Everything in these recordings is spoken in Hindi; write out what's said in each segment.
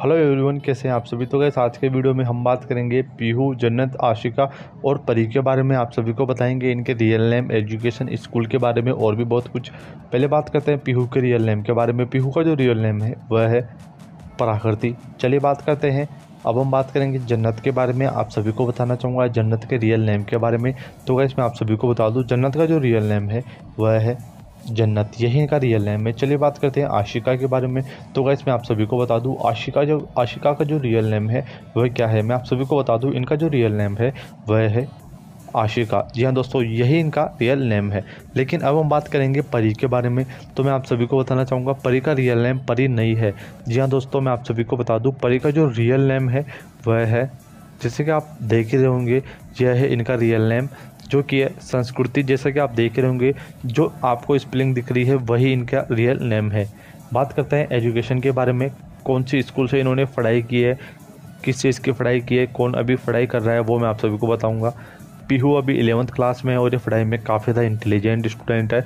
हेलो एवरीवन कैसे हैं आप सभी तो गैस आज के वीडियो में हम बात करेंगे पीहू जन्नत आशिका और परी के बारे में आप सभी को बताएंगे इनके रियल नेम एजुकेशन स्कूल के बारे में और भी बहुत कुछ पहले बात करते हैं पीहू के रियल नेम के बारे में पीहू का जो रियल नेम है वह है पराकृति चलिए बात करते हैं अब हम बात करेंगे जन्नत के बारे में आप सभी को बताना चाहूँगा जन्नत के रियल नेम के बारे में तो गैस मैं आप सभी को बता दूँ जन्नत का जो रियल नेम है वह है जन्नत यही इनका रियल नेम है चलिए बात करते हैं आशिका के बारे में तो क्या मैं आप सभी को बता दूं आशिका जो आशिका का जो रियल नेम है वह क्या है मैं आप सभी को बता दूं इनका जो रियल नेम है वह है आशिका जी हाँ दोस्तों यही इनका रियल नेम है लेकिन अब हम बात करेंगे परी के बारे में तो मैं आप सभी को बताना चाहूँगा परी का रियल नेम परी नहीं है जी हाँ दोस्तों मैं आप सभी को बता दूँ परी का जो रियल नेम है वह है जैसे कि आप देख ही रहे होंगे यह है इनका रियल नेम जो कि है संस्कृति जैसा कि आप देख रहे होंगे जो आपको स्पेलिंग दिख रही है वही इनका रियल नेम है बात करते हैं एजुकेशन के बारे में कौन सी स्कूल से इन्होंने पढ़ाई की है किस चीज़ की पढ़ाई की है कौन अभी पढ़ाई कर रहा है वो मैं आप सभी को बताऊँगा पीहू अभी एलेवंथ क्लास में है और ये पढ़ाई में काफ़ी ज़्यादा इंटेलिजेंट स्टूडेंट है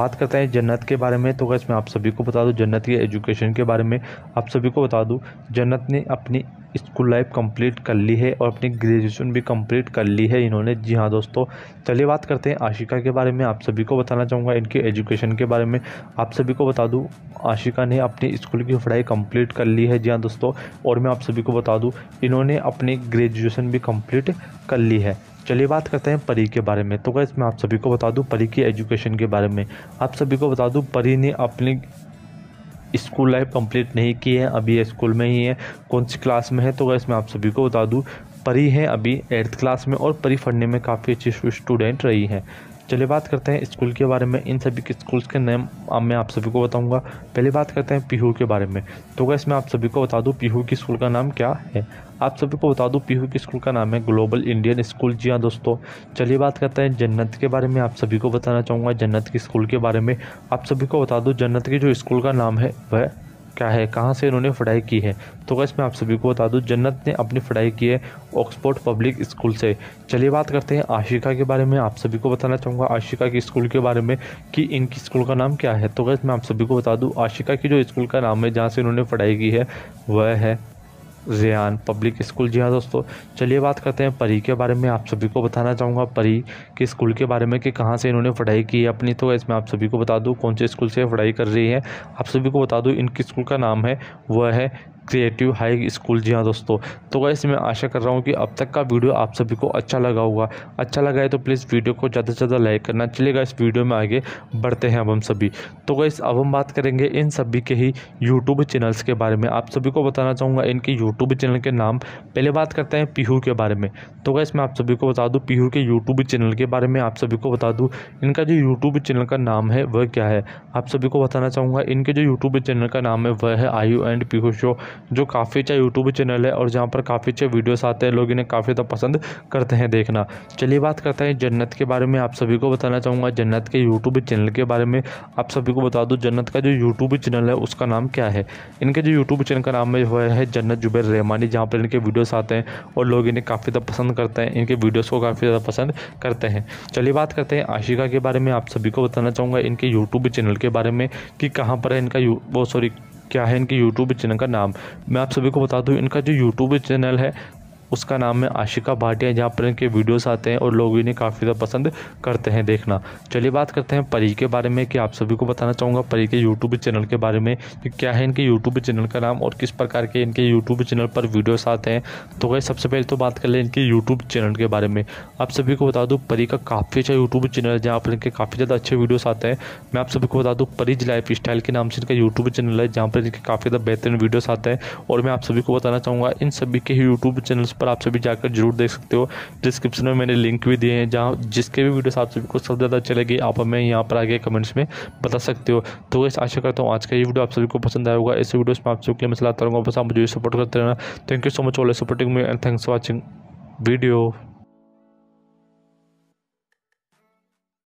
बात करते हैं जन्नत के बारे में तो गैस मैं आप सभी को बता दूं जन्नत के एजुकेशन के बारे में आप सभी को बता दूं जन्नत ने अपनी स्कूल लाइफ कंप्लीट कर ली है और अपनी ग्रेजुएशन भी कंप्लीट कर ली है इन्होंने जी हाँ दोस्तों चलिए बात करते हैं आशिका के बारे में आप सभी को बताना चाहूँगा इनके एजुकेशन के बारे में आप सभी को बता दूँ आशिका ने अपनी स्कूल की पढ़ाई कंप्लीट कर ली है जी हाँ दोस्तों और मैं आप सभी को बता दूँ इन्होंने अपनी ग्रेजुएशन भी कम्प्लीट कर ली है चलिए बात करते हैं परी के बारे में तो क्या मैं आप सभी को बता दूं परी की एजुकेशन के बारे में आप सभी को बता दूं परी ने अपनी स्कूल लाइफ कंप्लीट नहीं की है अभी स्कूल में ही है कौन सी क्लास में है तो वैसे मैं आप सभी को बता दूँ परी है अभी एट्थ क्लास में और परी पढ़ने में काफ़ी अच्छी स्टूडेंट रही हैं चलिए बात करते हैं स्कूल के बारे में इन सभी के स्कूल्स के नेम मैं आप सभी को बताऊंगा पहले बात करते हैं पीहू के बारे में तो गैस मैं आप सभी को बता दूं पीहू की स्कूल का नाम क्या है आप सभी को बता दूं पीहू की स्कूल का नाम है ग्लोबल इंडियन स्कूल जी हाँ दोस्तों चलिए बात करते हैं जन्नत के बारे में आप सभी को बताना चाहूँगा जन्नत की स्कूल के बारे में आप सभी को बता दूँ जन्नत की जो स्कूल का नाम है वह क्या है कहाँ से इन्होंने पढ़ाई की है तो गैस मैं आप सभी को बता दूँ जन्नत ने अपनी पढ़ाई की है ऑक्सफोर्ड पब्लिक स्कूल से चलिए बात करते हैं आशिका के बारे में आप सभी को बताना चाहूँगा आशिका के स्कूल के बारे में कि इनकी स्कूल का नाम क्या है तो गैस मैं आप सभी को बता दूँ आशिका की जो स्कूल का नाम है जहाँ से इन्होंने पढ़ाई की है वह है जियान पब्लिक स्कूल जी हाँ दोस्तों चलिए बात करते हैं परी के बारे में आप सभी को बताना चाहूँगा परी के स्कूल के बारे में कि कहाँ से इन्होंने पढ़ाई की है अपनी तो इसमें आप सभी को बता दूँ कौन से स्कूल से पढ़ाई कर रही है आप सभी को बता दूँ इनके स्कूल का नाम है वह है क्रिएटिव हाई स्कूल जी हाँ दोस्तों तो वैसे मैं आशा कर रहा हूँ कि अब तक का वीडियो आप सभी को अच्छा लगा होगा अच्छा लगा है तो प्लीज़ वीडियो को ज़्यादा से ज़्यादा लाइक करना चलेगा इस वीडियो में आगे बढ़ते हैं अब हम सभी तो वैसे अब हम बात करेंगे इन सभी के ही यूट्यूब चैनल्स के बारे में आप सभी को बताना चाहूँगा इनके यूट्यूब चैनल के नाम पहले बात करते हैं पीहू के बारे में तो वैसे मैं आप सभी को बता दूँ पीहू के यूट्यूब चैनल के बारे में आप सभी को बता दूँ इनका जो यूट्यूब चैनल का नाम है वह क्या है आप सभी को बताना चाहूँगा इनके जो यूट्यूब चैनल का नाम है वह है आयु एंड पीहू शो जो काफ़ी अच्छा यूट्यूब चैनल है और जहाँ पर काफ़ी अच्छे वीडियोस आते हैं लोग इन्हें काफ़ी ज़्यादा पसंद करते हैं देखना चलिए बात करते हैं जन्नत के बारे में आप सभी को बताना चाहूँगा जन्नत के यूट्यूब चैनल के बारे में आप सभी को बता दूँ जन्नत का जो यूट्यूब चैनल है उसका नाम क्या है इनके जो यूट्यूब चैनल का नाम है है जन्नत जुबैर रहमानी जहाँ पर इनके वीडियोस आते हैं और लोग इन्हें काफ़ी ज़्यादा पसंद करते हैं इनके वीडियोस को काफ़ी ज़्यादा पसंद करते हैं चलिए बात करते हैं आशिका के बारे में आप सभी को बताना चाहूँगा इनके यूट्यूब चैनल के बारे में कि कहाँ पर है इनका वो सॉरी क्या है इनके यूट्यूब चैनल का नाम मैं आप सभी को बता दूं इनका जो यूट्यूब चैनल है उसका नाम है आशिका भाटिया जहाँ पर इनके वीडियोस आते हैं और लोग इन्हें काफ़ी ज़्यादा पसंद करते हैं देखना चलिए बात करते हैं परी के बारे में कि आप सभी को बताना चाहूँगा परी के यूट्यूब चैनल के बारे में कि क्या है इनके यूट्यूब चैनल का नाम और किस प्रकार के इनके यूट्यूब चैनल पर वीडियोस आते हैं तो वह सबसे पहले तो बात कर लें इनके यूट्यूब चैनल के बारे में आप सभी को बता दूँ परी का काफ़ी अच्छा यूट्यूब चैनल है जहाँ पर इनके काफ़ी ज़्यादा अच्छे वीडियोज़ आते हैं मैं आप सभी को बता दूँ परीज लाइफ स्टाइल के नाम से इनका यूट्यूब चैनल है जहाँ पर इनके काफ़ी ज़्यादा बेहतरीन वीडियोज़ आते हैं और मैं आप सभी को बताना चाहूँगा इन सभी के यूट्यूब चैनल्स पर पर आप सभी जाकर जरूर देख सकते हो डिस्क्रिप्शन में मैंने लिंक भी दिए हैं जहाँ जिसके भी वीडियोस आप सभी को सबसे ज़्यादा चलेगी आप हमें यहाँ पर आगे कमेंट्स में बता सकते हो तो वैसे आशा करता हूँ आज का ये वीडियो आप सभी को पसंद आया होगा इस वीडियो में आप सभी के लिए मैं सलाह रहूँगा बस आप मुझे सपोर्ट करते रहना thank you so much all supporting me and thanks for watching video